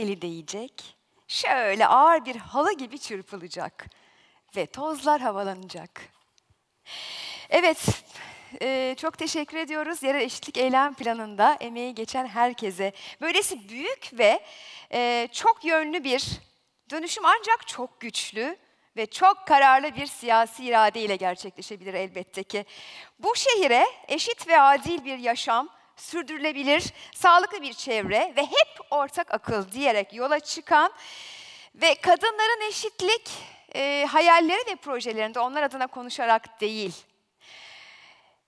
eli değecek, şöyle ağır bir halı gibi çırpılacak ve tozlar havalanacak. Evet, e, çok teşekkür ediyoruz. Yerel Eşitlik Eylem Planı'nda emeği geçen herkese. Böylesi büyük ve e, çok yönlü bir dönüşüm ancak çok güçlü ve çok kararlı bir siyasi irade ile gerçekleşebilir elbette ki. Bu şehire eşit ve adil bir yaşam, sürdürülebilir, sağlıklı bir çevre ve hep ortak akıl diyerek yola çıkan ve kadınların eşitlik e, hayalleri ve projelerinde onlar adına konuşarak değil,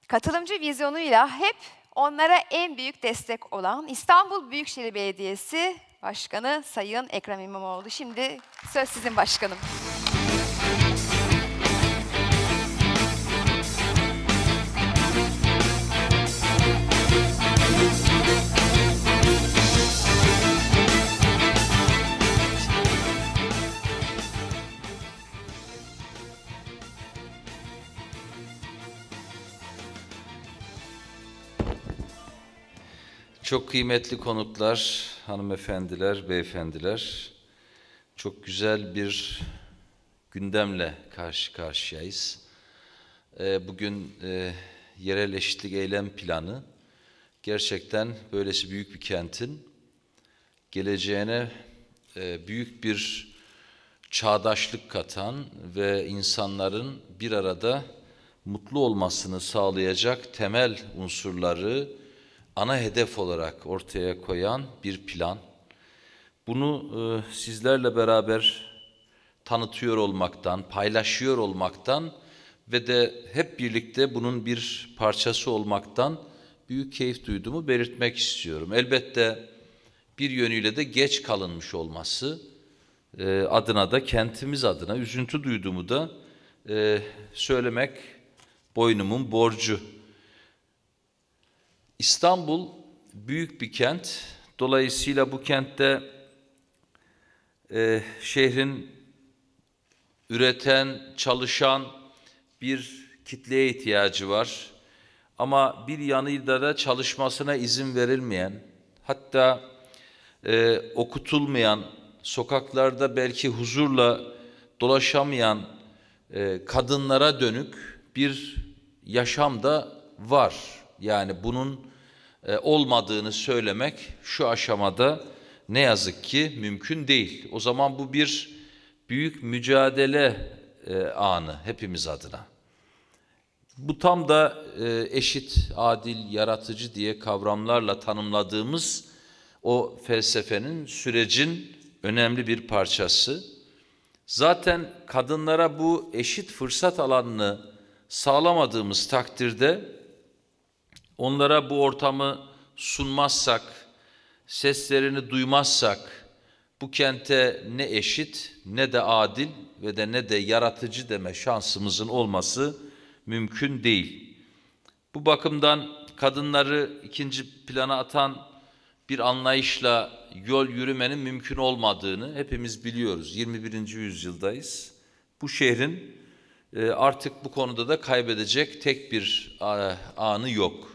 katılımcı vizyonuyla hep onlara en büyük destek olan İstanbul Büyükşehir Belediyesi Başkanı Sayın Ekrem İmamoğlu. Şimdi söz sizin başkanım. Çok kıymetli konuklar, hanımefendiler, beyefendiler. Çok güzel bir gündemle karşı karşıyayız. Ee, bugün e, yerel eşitlik eylem planı gerçekten böylesi büyük bir kentin geleceğine e, büyük bir çağdaşlık katan ve insanların bir arada mutlu olmasını sağlayacak temel unsurları ana hedef olarak ortaya koyan bir plan. Bunu e, sizlerle beraber tanıtıyor olmaktan, paylaşıyor olmaktan ve de hep birlikte bunun bir parçası olmaktan büyük keyif duyduğumu belirtmek istiyorum. Elbette bir yönüyle de geç kalınmış olması e, adına da kentimiz adına üzüntü duyduğumu da e, söylemek boynumun borcu. İstanbul büyük bir kent. Dolayısıyla bu kentte e, şehrin üreten, çalışan bir kitleye ihtiyacı var. Ama bir yanıyla da çalışmasına izin verilmeyen, hatta e, okutulmayan, sokaklarda belki huzurla dolaşamayan e, kadınlara dönük bir yaşam da var. Yani bunun e, olmadığını söylemek şu aşamada ne yazık ki mümkün değil. O zaman bu bir büyük mücadele e, anı hepimiz adına. Bu tam da e, eşit, adil, yaratıcı diye kavramlarla tanımladığımız o felsefenin, sürecin önemli bir parçası. Zaten kadınlara bu eşit fırsat alanını sağlamadığımız takdirde onlara bu ortamı sunmazsak, seslerini duymazsak bu kente ne eşit ne de adil ve de ne de yaratıcı deme şansımızın olması mümkün değil. Bu bakımdan kadınları ikinci plana atan bir anlayışla yol yürümenin mümkün olmadığını hepimiz biliyoruz. 21. yüzyıldayız. Bu şehrin e, artık bu konuda da kaybedecek tek bir e, anı yok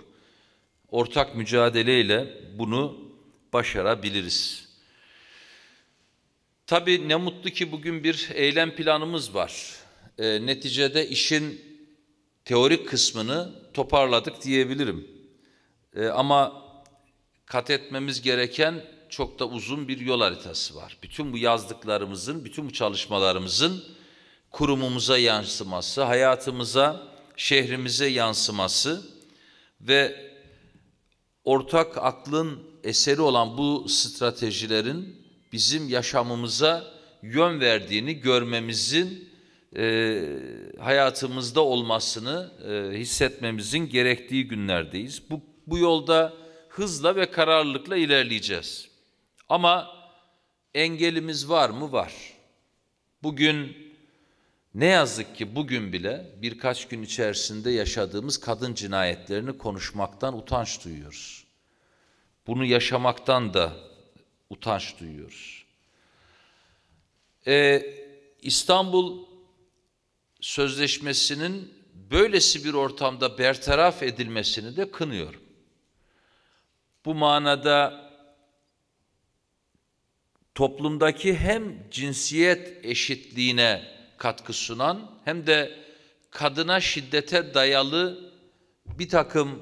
ortak mücadeleyle bunu başarabiliriz. Tabii ne mutlu ki bugün bir eylem planımız var. E, neticede işin teorik kısmını toparladık diyebilirim. E, ama kat etmemiz gereken çok da uzun bir yol haritası var. Bütün bu yazdıklarımızın, bütün bu çalışmalarımızın kurumumuza yansıması, hayatımıza, şehrimize yansıması ve ortak aklın eseri olan bu stratejilerin bizim yaşamımıza yön verdiğini görmemizin e, hayatımızda olmasını e, hissetmemizin gerektiği günlerdeyiz. Bu, bu yolda hızla ve kararlılıkla ilerleyeceğiz. Ama engelimiz var mı? Var. Bugün ne yazık ki bugün bile birkaç gün içerisinde yaşadığımız kadın cinayetlerini konuşmaktan utanç duyuyoruz. Bunu yaşamaktan da utanç duyuyoruz. Ee, İstanbul Sözleşmesi'nin böylesi bir ortamda bertaraf edilmesini de kınıyorum. Bu manada toplumdaki hem cinsiyet eşitliğine katkı sunan hem de kadına şiddete dayalı bir takım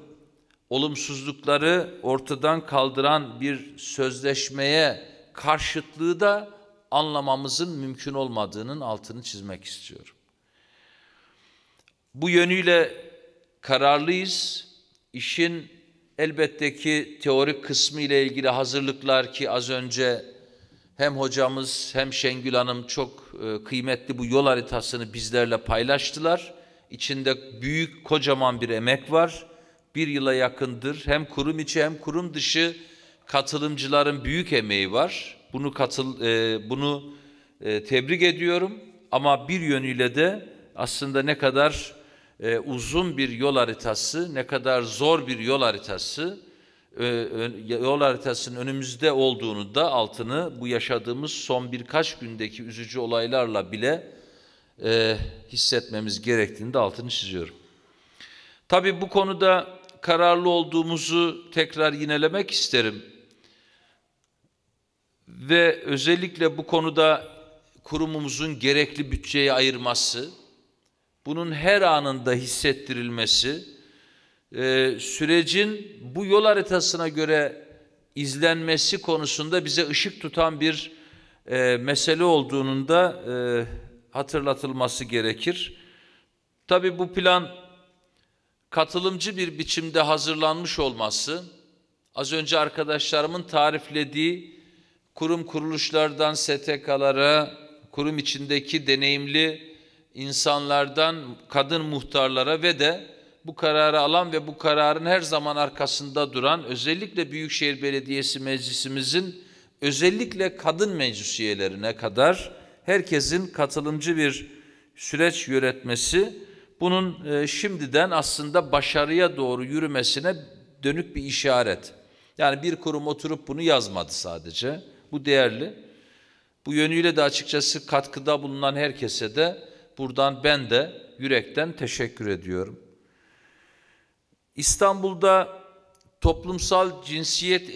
olumsuzlukları ortadan kaldıran bir sözleşmeye karşıtlığı da anlamamızın mümkün olmadığının altını çizmek istiyorum. Bu yönüyle kararlıyız. İşin elbette ki teorik kısmı ile ilgili hazırlıklar ki az önce hem hocamız hem Şengül Hanım çok e, kıymetli bu yol haritasını bizlerle paylaştılar. İçinde büyük kocaman bir emek var. Bir yıla yakındır hem kurum içi hem kurum dışı katılımcıların büyük emeği var. Bunu katıl e, bunu e, tebrik ediyorum ama bir yönüyle de aslında ne kadar uzun bir yol haritası, ne kadar zor bir yol haritası yol haritasının önümüzde olduğunu da altını bu yaşadığımız son birkaç gündeki üzücü olaylarla bile e, hissetmemiz gerektiğini de altını çiziyorum. Tabii bu konuda kararlı olduğumuzu tekrar yinelemek isterim. Ve özellikle bu konuda kurumumuzun gerekli bütçeye ayırması, bunun her anında hissettirilmesi, e, sürecin bu yol haritasına göre izlenmesi konusunda bize ışık tutan bir e, mesele olduğunun da e, hatırlatılması gerekir. Tabi bu plan katılımcı bir biçimde hazırlanmış olması, az önce arkadaşlarımın tariflediği kurum kuruluşlardan STK'lara, kurum içindeki deneyimli insanlardan kadın muhtarlara ve de bu kararı alan ve bu kararın her zaman arkasında duran özellikle Büyükşehir Belediyesi Meclisimizin özellikle kadın meclis üyelerine kadar herkesin katılımcı bir süreç yönetmesi bunun e, şimdiden aslında başarıya doğru yürümesine dönük bir işaret. Yani bir kurum oturup bunu yazmadı sadece. Bu değerli. Bu yönüyle de açıkçası katkıda bulunan herkese de buradan ben de yürekten teşekkür ediyorum. İstanbul'da toplumsal cinsiyet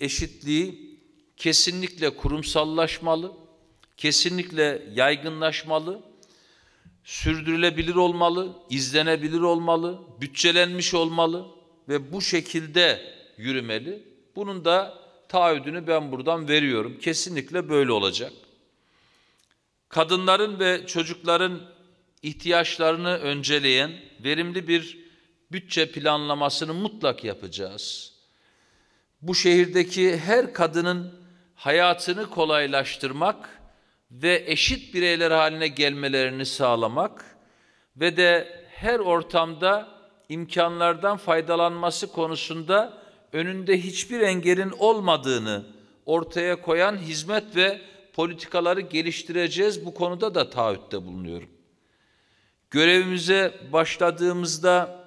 eşitliği kesinlikle kurumsallaşmalı, kesinlikle yaygınlaşmalı, sürdürülebilir olmalı, izlenebilir olmalı, bütçelenmiş olmalı ve bu şekilde yürümeli. Bunun da taahhüdünü ben buradan veriyorum. Kesinlikle böyle olacak. Kadınların ve çocukların ihtiyaçlarını önceleyen verimli bir bütçe planlamasını mutlak yapacağız. Bu şehirdeki her kadının hayatını kolaylaştırmak ve eşit bireyler haline gelmelerini sağlamak ve de her ortamda imkanlardan faydalanması konusunda önünde hiçbir engelin olmadığını ortaya koyan hizmet ve politikaları geliştireceğiz. Bu konuda da taahhütte bulunuyorum. Görevimize başladığımızda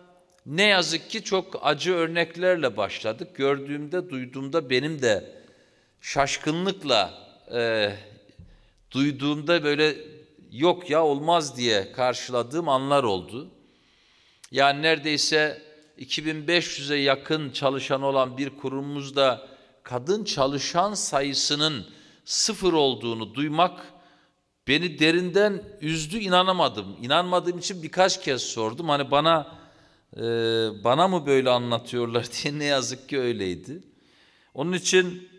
ne yazık ki çok acı örneklerle başladık. Gördüğümde, duyduğumda benim de şaşkınlıkla e, duyduğumda böyle yok ya olmaz diye karşıladığım anlar oldu. Yani neredeyse 2500'e yakın çalışan olan bir kurumumuzda kadın çalışan sayısının sıfır olduğunu duymak beni derinden üzdü, inanamadım. İnanmadığım için birkaç kez sordum. Hani bana e, bana mı böyle anlatıyorlar diye ne yazık ki öyleydi. Onun için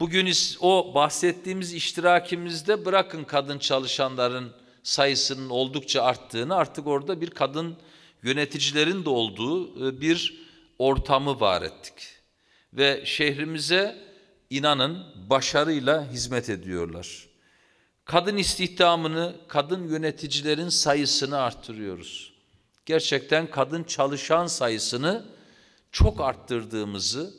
bugün o bahsettiğimiz iştirakimizde bırakın kadın çalışanların sayısının oldukça arttığını artık orada bir kadın yöneticilerin de olduğu e, bir ortamı var ettik. Ve şehrimize inanın başarıyla hizmet ediyorlar. Kadın istihdamını, kadın yöneticilerin sayısını arttırıyoruz gerçekten kadın çalışan sayısını çok arttırdığımızı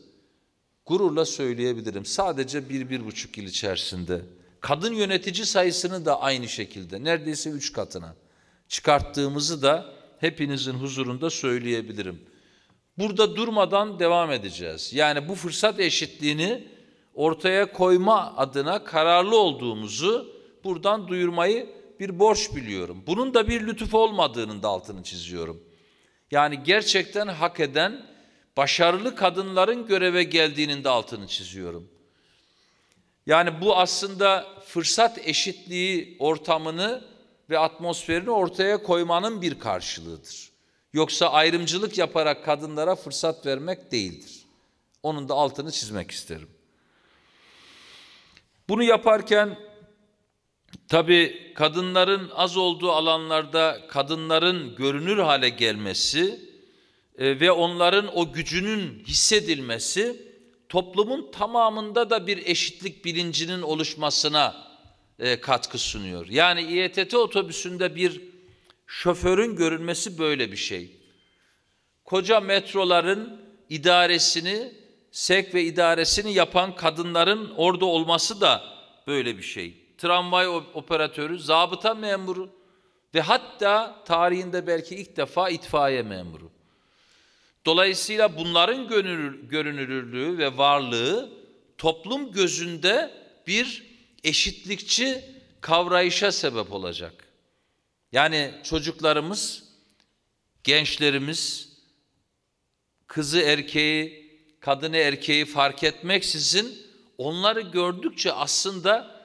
gururla söyleyebilirim. Sadece bir, bir buçuk yıl içerisinde. Kadın yönetici sayısını da aynı şekilde, neredeyse üç katına çıkarttığımızı da hepinizin huzurunda söyleyebilirim. Burada durmadan devam edeceğiz. Yani bu fırsat eşitliğini ortaya koyma adına kararlı olduğumuzu buradan duyurmayı bir borç biliyorum. Bunun da bir lütuf olmadığının da altını çiziyorum. Yani gerçekten hak eden başarılı kadınların göreve geldiğinin de altını çiziyorum. Yani bu aslında fırsat eşitliği ortamını ve atmosferini ortaya koymanın bir karşılığıdır. Yoksa ayrımcılık yaparak kadınlara fırsat vermek değildir. Onun da altını çizmek isterim. Bunu yaparken Tabi kadınların az olduğu alanlarda kadınların görünür hale gelmesi e, ve onların o gücünün hissedilmesi toplumun tamamında da bir eşitlik bilincinin oluşmasına e, katkı sunuyor. Yani İETT otobüsünde bir şoförün görünmesi böyle bir şey. Koca metroların idaresini, sek ve idaresini yapan kadınların orada olması da böyle bir şey tramvay operatörü, zabıta memuru ve hatta tarihinde belki ilk defa itfaiye memuru. Dolayısıyla bunların görünür, görünürlüğü ve varlığı toplum gözünde bir eşitlikçi kavrayışa sebep olacak. Yani çocuklarımız, gençlerimiz, kızı erkeği, kadını erkeği fark etmeksizin onları gördükçe aslında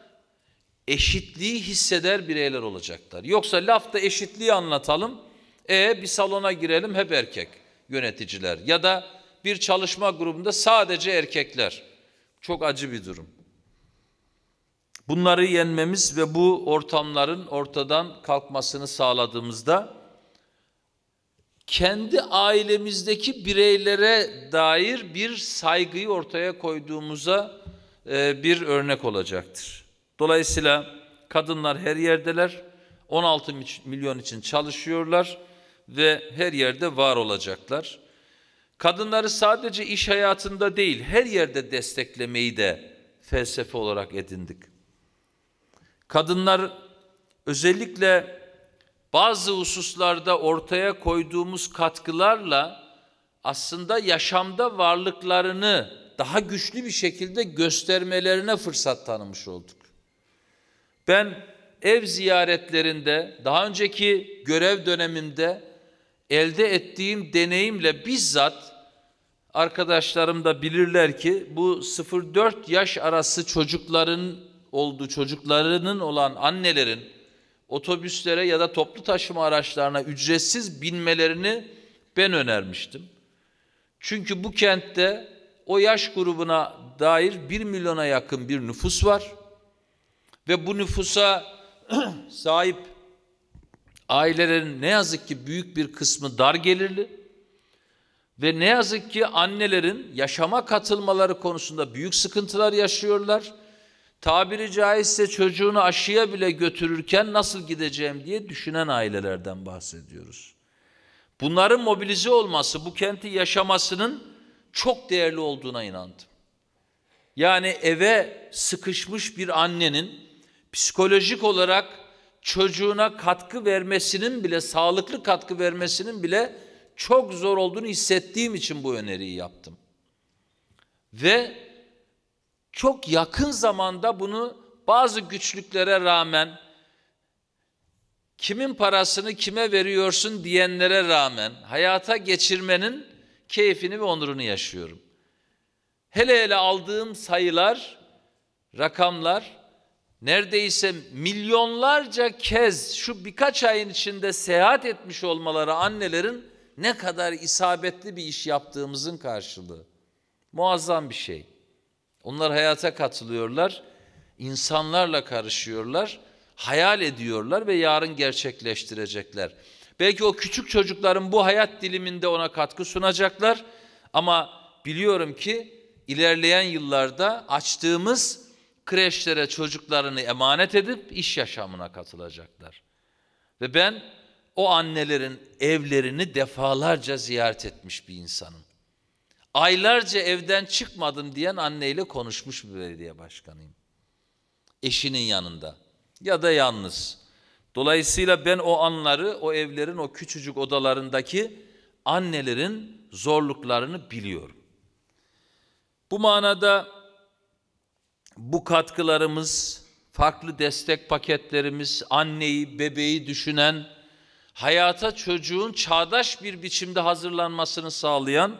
eşitliği hisseder bireyler olacaklar. Yoksa lafta eşitliği anlatalım, e bir salona girelim hep erkek yöneticiler ya da bir çalışma grubunda sadece erkekler. Çok acı bir durum. Bunları yenmemiz ve bu ortamların ortadan kalkmasını sağladığımızda kendi ailemizdeki bireylere dair bir saygıyı ortaya koyduğumuza e, bir örnek olacaktır. Dolayısıyla kadınlar her yerdeler. 16 milyon için çalışıyorlar ve her yerde var olacaklar. Kadınları sadece iş hayatında değil, her yerde desteklemeyi de felsefe olarak edindik. Kadınlar özellikle bazı hususlarda ortaya koyduğumuz katkılarla aslında yaşamda varlıklarını daha güçlü bir şekilde göstermelerine fırsat tanımış olduk. Ben ev ziyaretlerinde daha önceki görev dönemimde elde ettiğim deneyimle bizzat arkadaşlarım da bilirler ki bu 0-4 yaş arası çocukların olduğu çocuklarının olan annelerin otobüslere ya da toplu taşıma araçlarına ücretsiz binmelerini ben önermiştim. Çünkü bu kentte o yaş grubuna dair 1 milyona yakın bir nüfus var. Ve bu nüfusa sahip ailelerin ne yazık ki büyük bir kısmı dar gelirli ve ne yazık ki annelerin yaşama katılmaları konusunda büyük sıkıntılar yaşıyorlar. Tabiri caizse çocuğunu aşıya bile götürürken nasıl gideceğim diye düşünen ailelerden bahsediyoruz. Bunların mobilize olması, bu kenti yaşamasının çok değerli olduğuna inandım. Yani eve sıkışmış bir annenin psikolojik olarak çocuğuna katkı vermesinin bile, sağlıklı katkı vermesinin bile çok zor olduğunu hissettiğim için bu öneriyi yaptım. Ve çok yakın zamanda bunu bazı güçlüklere rağmen kimin parasını kime veriyorsun diyenlere rağmen hayata geçirmenin keyfini ve onurunu yaşıyorum. Hele hele aldığım sayılar, rakamlar neredeyse milyonlarca kez şu birkaç ayın içinde seyahat etmiş olmaları annelerin ne kadar isabetli bir iş yaptığımızın karşılığı. Muazzam bir şey. Onlar hayata katılıyorlar, insanlarla karışıyorlar, hayal ediyorlar ve yarın gerçekleştirecekler. Belki o küçük çocukların bu hayat diliminde ona katkı sunacaklar ama biliyorum ki ilerleyen yıllarda açtığımız kreşlere çocuklarını emanet edip iş yaşamına katılacaklar. Ve ben o annelerin evlerini defalarca ziyaret etmiş bir insanım. Aylarca evden çıkmadım diyen anneyle konuşmuş bir belediye başkanıyım. Eşinin yanında ya da yalnız. Dolayısıyla ben o anları, o evlerin, o küçücük odalarındaki annelerin zorluklarını biliyorum. Bu manada bu katkılarımız, farklı destek paketlerimiz, anneyi, bebeği düşünen, hayata çocuğun çağdaş bir biçimde hazırlanmasını sağlayan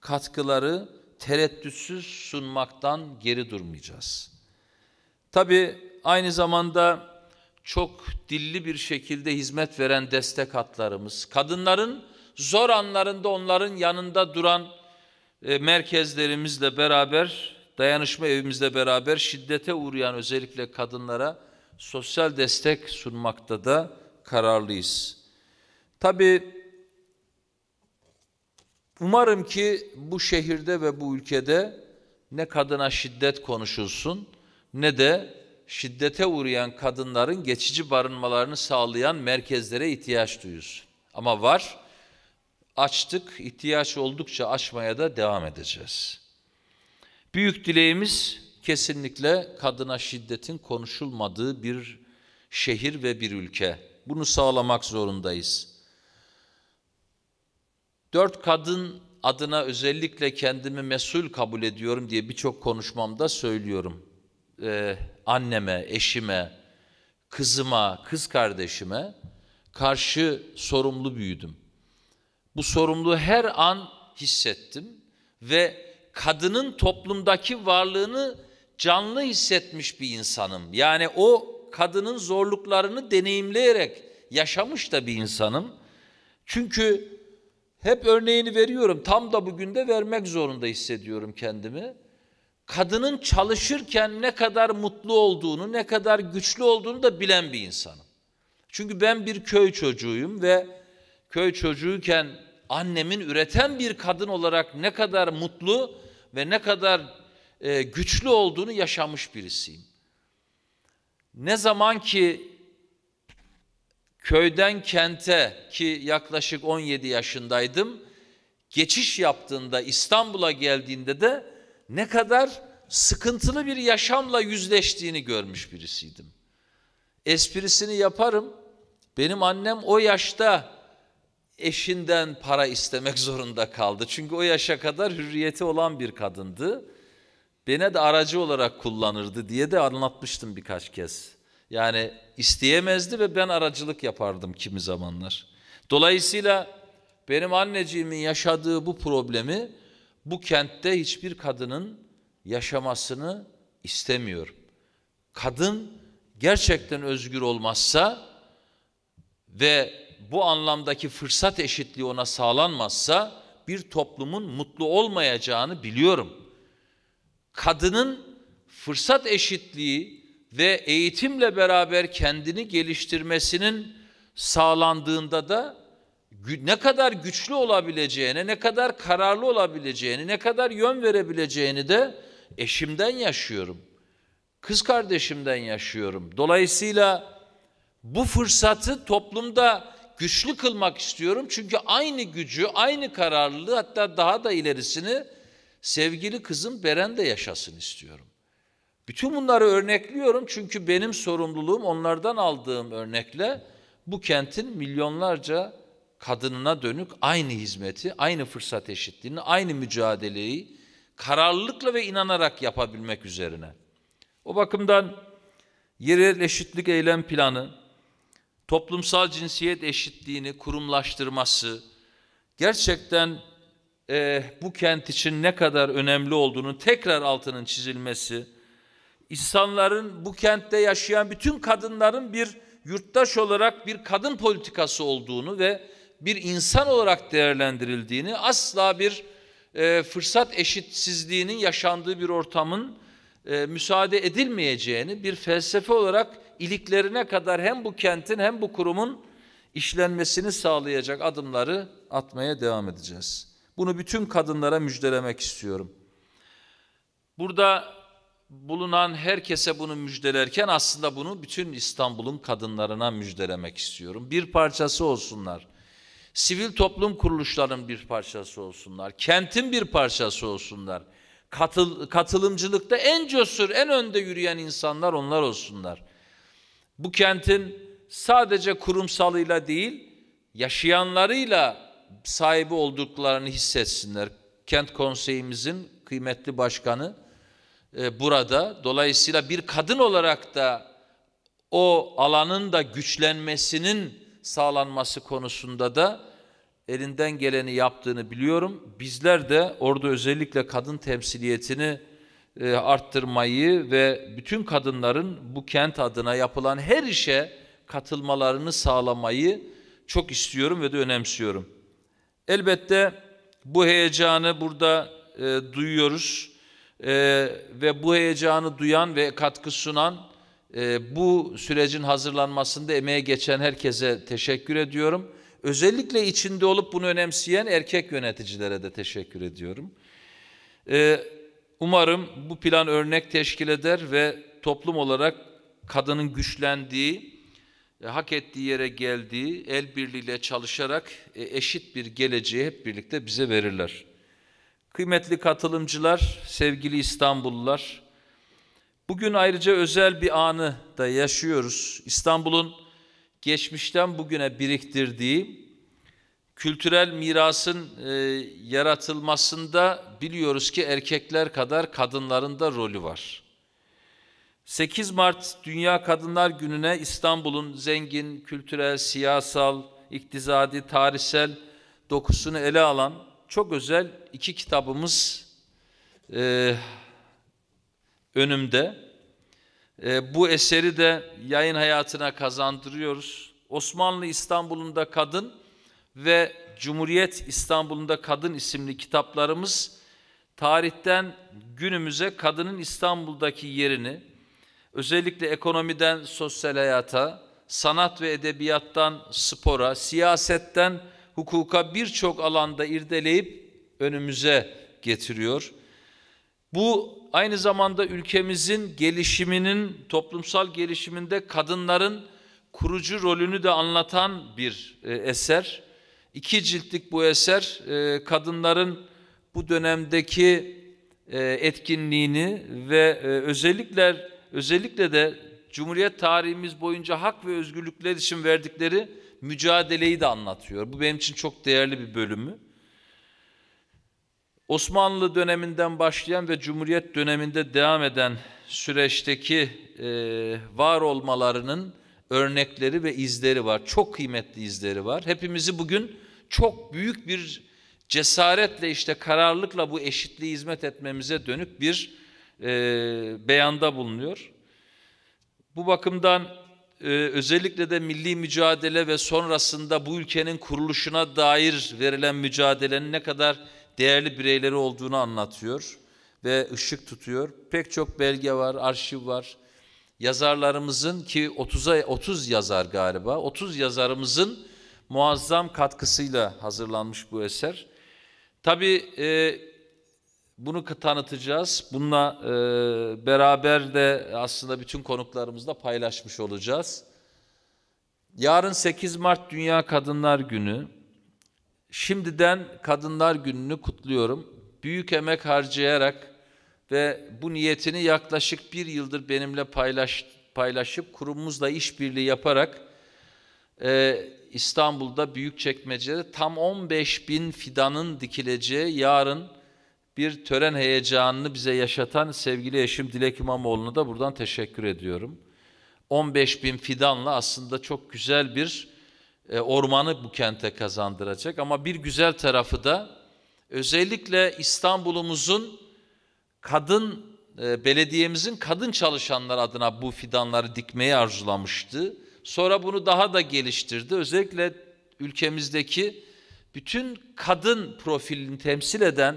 katkıları tereddütsüz sunmaktan geri durmayacağız. Tabi aynı zamanda çok dilli bir şekilde hizmet veren destek hatlarımız, kadınların zor anlarında onların yanında duran e, merkezlerimizle beraber dayanışma evimizle beraber şiddete uğrayan özellikle kadınlara sosyal destek sunmakta da kararlıyız. Tabii umarım ki bu şehirde ve bu ülkede ne kadına şiddet konuşulsun ne de şiddete uğrayan kadınların geçici barınmalarını sağlayan merkezlere ihtiyaç duyuyorsun. Ama var, açtık, ihtiyaç oldukça açmaya da devam edeceğiz.'' Büyük dileğimiz kesinlikle kadına şiddetin konuşulmadığı bir şehir ve bir ülke. Bunu sağlamak zorundayız. Dört kadın adına özellikle kendimi mesul kabul ediyorum diye birçok konuşmamda söylüyorum. Ee, anneme, eşime, kızıma, kız kardeşime karşı sorumlu büyüdüm. Bu sorumluluğu her an hissettim ve kadının toplumdaki varlığını canlı hissetmiş bir insanım. Yani o kadının zorluklarını deneyimleyerek yaşamış da bir insanım. Çünkü hep örneğini veriyorum. Tam da bugün de vermek zorunda hissediyorum kendimi. Kadının çalışırken ne kadar mutlu olduğunu, ne kadar güçlü olduğunu da bilen bir insanım. Çünkü ben bir köy çocuğuyum ve köy çocuğuyken annemin üreten bir kadın olarak ne kadar mutlu ve ne kadar e, güçlü olduğunu yaşamış birisiyim. Ne zaman ki köyden kente ki yaklaşık 17 yaşındaydım, geçiş yaptığında İstanbul'a geldiğinde de ne kadar sıkıntılı bir yaşamla yüzleştiğini görmüş birisiydim. Esprisini yaparım. Benim annem o yaşta eşinden para istemek zorunda kaldı. Çünkü o yaşa kadar hürriyeti olan bir kadındı. Beni de aracı olarak kullanırdı diye de anlatmıştım birkaç kez. Yani isteyemezdi ve ben aracılık yapardım kimi zamanlar. Dolayısıyla benim anneciğimin yaşadığı bu problemi bu kentte hiçbir kadının yaşamasını istemiyorum. Kadın gerçekten özgür olmazsa ve bu anlamdaki fırsat eşitliği ona sağlanmazsa bir toplumun mutlu olmayacağını biliyorum. Kadının fırsat eşitliği ve eğitimle beraber kendini geliştirmesinin sağlandığında da ne kadar güçlü olabileceğini, ne kadar kararlı olabileceğini, ne kadar yön verebileceğini de eşimden yaşıyorum. Kız kardeşimden yaşıyorum. Dolayısıyla bu fırsatı toplumda güçlü kılmak istiyorum. Çünkü aynı gücü, aynı kararlılığı hatta daha da ilerisini sevgili kızım Beren de yaşasın istiyorum. Bütün bunları örnekliyorum çünkü benim sorumluluğum onlardan aldığım örnekle bu kentin milyonlarca kadınına dönük aynı hizmeti, aynı fırsat eşitliğini, aynı mücadeleyi kararlılıkla ve inanarak yapabilmek üzerine. O bakımdan yerel eşitlik eylem planı, toplumsal cinsiyet eşitliğini kurumlaştırması gerçekten e, bu kent için ne kadar önemli olduğunu tekrar altının çizilmesi, insanların bu kentte yaşayan bütün kadınların bir yurttaş olarak bir kadın politikası olduğunu ve bir insan olarak değerlendirildiğini, asla bir e, fırsat eşitsizliğinin yaşandığı bir ortamın e, müsaade edilmeyeceğini bir felsefe olarak iliklerine kadar hem bu kentin hem bu kurumun işlenmesini sağlayacak adımları atmaya devam edeceğiz. Bunu bütün kadınlara müjdelemek istiyorum. Burada bulunan herkese bunu müjdelerken aslında bunu bütün İstanbul'un kadınlarına müjdelemek istiyorum. Bir parçası olsunlar. Sivil toplum kuruluşlarının bir parçası olsunlar. Kentin bir parçası olsunlar. Katıl, katılımcılıkta en cesur, en önde yürüyen insanlar onlar olsunlar. Bu kentin sadece kurumsalıyla değil, yaşayanlarıyla sahibi olduklarını hissetsinler. Kent konseyimizin kıymetli başkanı e, burada. Dolayısıyla bir kadın olarak da o alanın da güçlenmesinin sağlanması konusunda da elinden geleni yaptığını biliyorum. Bizler de orada özellikle kadın temsiliyetini e, arttırmayı ve bütün kadınların bu kent adına yapılan her işe katılmalarını sağlamayı çok istiyorum ve de önemsiyorum. Elbette bu heyecanı burada e, duyuyoruz e, ve bu heyecanı duyan ve katkı sunan e, bu sürecin hazırlanmasında emeğe geçen herkese teşekkür ediyorum. Özellikle içinde olup bunu önemseyen erkek yöneticilere de teşekkür ediyorum. E, umarım bu plan örnek teşkil eder ve toplum olarak kadının güçlendiği, e, hak ettiği yere geldiği, el birliğiyle çalışarak e, eşit bir geleceği hep birlikte bize verirler. Kıymetli katılımcılar, sevgili İstanbullular, bugün ayrıca özel bir anı da yaşıyoruz. İstanbul'un geçmişten bugüne biriktirdiği Kültürel mirasın e, yaratılmasında biliyoruz ki erkekler kadar kadınların da rolü var. 8 Mart Dünya Kadınlar Günü'ne İstanbul'un zengin, kültürel, siyasal, iktisadi, tarihsel dokusunu ele alan çok özel iki kitabımız e, önümde. E, bu eseri de yayın hayatına kazandırıyoruz. Osmanlı İstanbul'unda kadın ve Cumhuriyet İstanbul'unda Kadın isimli kitaplarımız tarihten günümüze kadının İstanbul'daki yerini özellikle ekonomiden sosyal hayata, sanat ve edebiyattan spora, siyasetten hukuka birçok alanda irdeleyip önümüze getiriyor. Bu aynı zamanda ülkemizin gelişiminin, toplumsal gelişiminde kadınların kurucu rolünü de anlatan bir e, eser. İki ciltlik bu eser e, kadınların bu dönemdeki e, etkinliğini ve e, özellikle özellikle de Cumhuriyet tarihimiz boyunca hak ve özgürlükler için verdikleri mücadeleyi de anlatıyor. Bu benim için çok değerli bir bölümü. Osmanlı döneminden başlayan ve Cumhuriyet döneminde devam eden süreçteki e, var olmalarının örnekleri ve izleri var. Çok kıymetli izleri var. Hepimizi bugün çok büyük bir cesaretle işte kararlılıkla bu eşitliği hizmet etmemize dönük bir e, beyanda bulunuyor. Bu bakımdan e, özellikle de milli mücadele ve sonrasında bu ülkenin kuruluşuna dair verilen mücadelenin ne kadar değerli bireyleri olduğunu anlatıyor ve ışık tutuyor. Pek çok belge var, arşiv var. Yazarlarımızın ki 30'a 30 yazar galiba. 30 yazarımızın muazzam katkısıyla hazırlanmış bu eser. Tabii e, bunu tanıtacağız. Bununla e, beraber de aslında bütün konuklarımızla paylaşmış olacağız. Yarın 8 Mart Dünya Kadınlar Günü. Şimdiden Kadınlar Günü'nü kutluyorum. Büyük emek harcayarak ve bu niyetini yaklaşık bir yıldır benimle paylaş, paylaşıp kurumumuzla işbirliği yaparak e, İstanbul'da büyük Büyükçekmece'de tam 15 bin fidanın dikileceği yarın bir tören heyecanını bize yaşatan sevgili eşim Dilek İmamoğlu'na da buradan teşekkür ediyorum. 15 bin fidanla aslında çok güzel bir e, ormanı bu kente kazandıracak. Ama bir güzel tarafı da özellikle İstanbul'umuzun kadın, e, belediyemizin kadın çalışanlar adına bu fidanları dikmeyi arzulamıştı. Sonra bunu daha da geliştirdi. Özellikle ülkemizdeki bütün kadın profilini temsil eden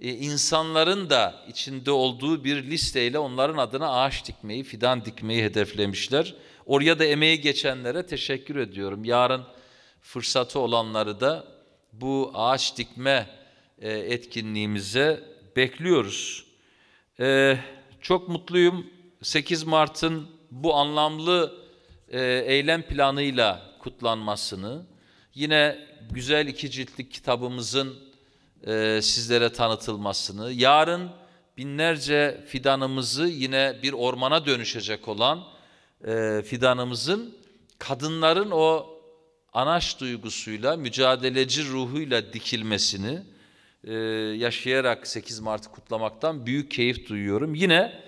e, insanların da içinde olduğu bir listeyle onların adına ağaç dikmeyi, fidan dikmeyi hedeflemişler. Oraya da emeği geçenlere teşekkür ediyorum. Yarın fırsatı olanları da bu ağaç dikme e, etkinliğimize bekliyoruz. E, çok mutluyum. 8 Mart'ın bu anlamlı e, eylem planıyla kutlanmasını, yine güzel iki ciltlik kitabımızın e, sizlere tanıtılmasını, yarın binlerce fidanımızı yine bir ormana dönüşecek olan e, fidanımızın kadınların o anaş duygusuyla, mücadeleci ruhuyla dikilmesini e, yaşayarak 8 Mart'ı kutlamaktan büyük keyif duyuyorum. Yine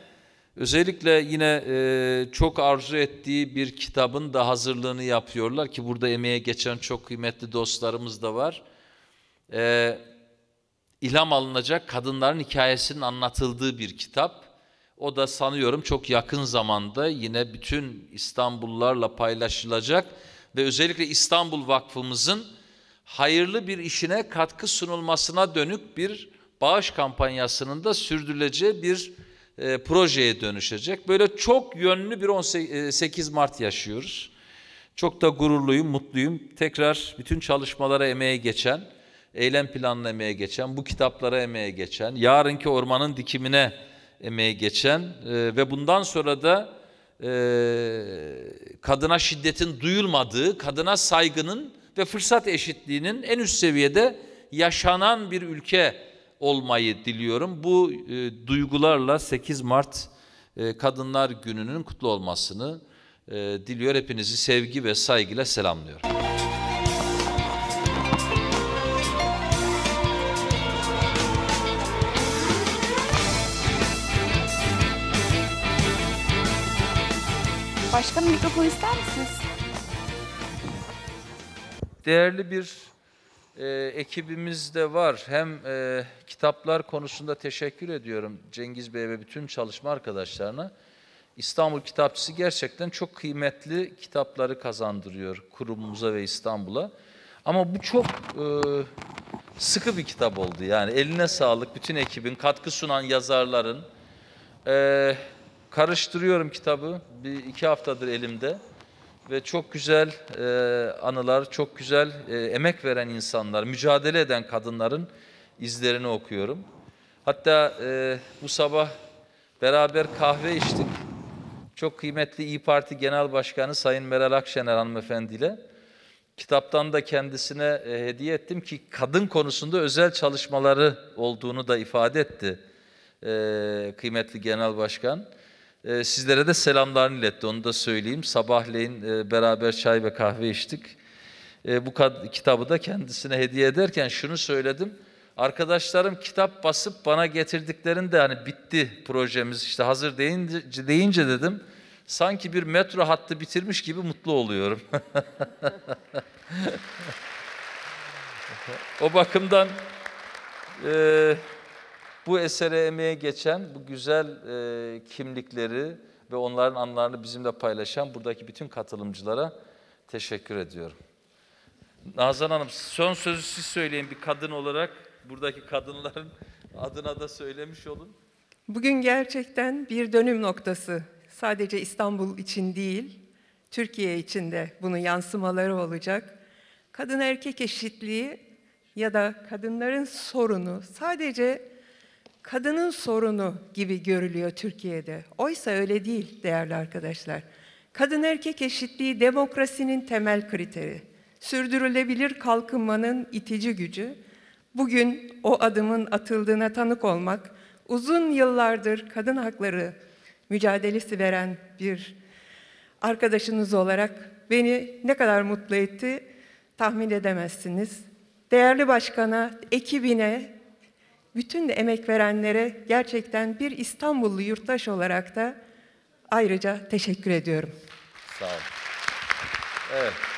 Özellikle yine e, çok arzu ettiği bir kitabın da hazırlığını yapıyorlar ki burada emeğe geçen çok kıymetli dostlarımız da var. E, ilham alınacak kadınların hikayesinin anlatıldığı bir kitap. O da sanıyorum çok yakın zamanda yine bütün İstanbullularla paylaşılacak ve özellikle İstanbul Vakfımızın hayırlı bir işine katkı sunulmasına dönük bir bağış kampanyasının da sürdürüleceği bir e, projeye dönüşecek. Böyle çok yönlü bir 18 e, Mart yaşıyoruz. Çok da gururluyum, mutluyum. Tekrar bütün çalışmalara emeğe geçen, eylem planına emeğe geçen, bu kitaplara emeğe geçen, yarınki ormanın dikimine emeğe geçen e, ve bundan sonra da e, kadına şiddetin duyulmadığı, kadına saygının ve fırsat eşitliğinin en üst seviyede yaşanan bir ülke olmayı diliyorum. Bu e, duygularla 8 Mart e, Kadınlar Günü'nün kutlu olmasını e, diliyor. Hepinizi sevgi ve saygıyla selamlıyorum. Başkanım mikrofon ister misiniz? Değerli bir e, ekibimiz var. Hem e, kitaplar konusunda teşekkür ediyorum Cengiz Bey ve bütün çalışma arkadaşlarına. İstanbul Kitapçısı gerçekten çok kıymetli kitapları kazandırıyor kurumumuza ve İstanbul'a. Ama bu çok e, sıkı bir kitap oldu yani. Eline sağlık bütün ekibin, katkı sunan yazarların. E, karıştırıyorum kitabı. Bir iki haftadır elimde ve çok güzel e, anılar, çok güzel e, emek veren insanlar, mücadele eden kadınların izlerini okuyorum. Hatta e, bu sabah beraber kahve içtik. Çok kıymetli İyi Parti Genel Başkanı Sayın Meral Akşener hanımefendiyle. Kitaptan da kendisine e, hediye ettim ki kadın konusunda özel çalışmaları olduğunu da ifade etti e, kıymetli Genel Başkan. Ee, sizlere de selamlarını iletti, onu da söyleyeyim. Sabahleyin e, beraber çay ve kahve içtik. E, bu kitabı da kendisine hediye ederken şunu söyledim. Arkadaşlarım kitap basıp bana getirdiklerinde hani bitti projemiz işte hazır deyince, deyince dedim. Sanki bir metro hattı bitirmiş gibi mutlu oluyorum. o bakımdan... E, bu esere emeğe geçen bu güzel e, kimlikleri ve onların anlarını bizimle paylaşan buradaki bütün katılımcılara teşekkür ediyorum. Nazan Hanım son sözü siz söyleyin bir kadın olarak buradaki kadınların adına da söylemiş olun. Bugün gerçekten bir dönüm noktası. Sadece İstanbul için değil, Türkiye için de bunun yansımaları olacak. Kadın erkek eşitliği ya da kadınların sorunu sadece kadının sorunu gibi görülüyor Türkiye'de. Oysa öyle değil değerli arkadaşlar. Kadın erkek eşitliği demokrasinin temel kriteri. Sürdürülebilir kalkınmanın itici gücü. Bugün o adımın atıldığına tanık olmak, uzun yıllardır kadın hakları mücadelesi veren bir arkadaşınız olarak beni ne kadar mutlu etti tahmin edemezsiniz. Değerli başkana, ekibine, bütün emek verenlere gerçekten bir İstanbullu yurttaş olarak da ayrıca teşekkür ediyorum. Sağ olun. Evet.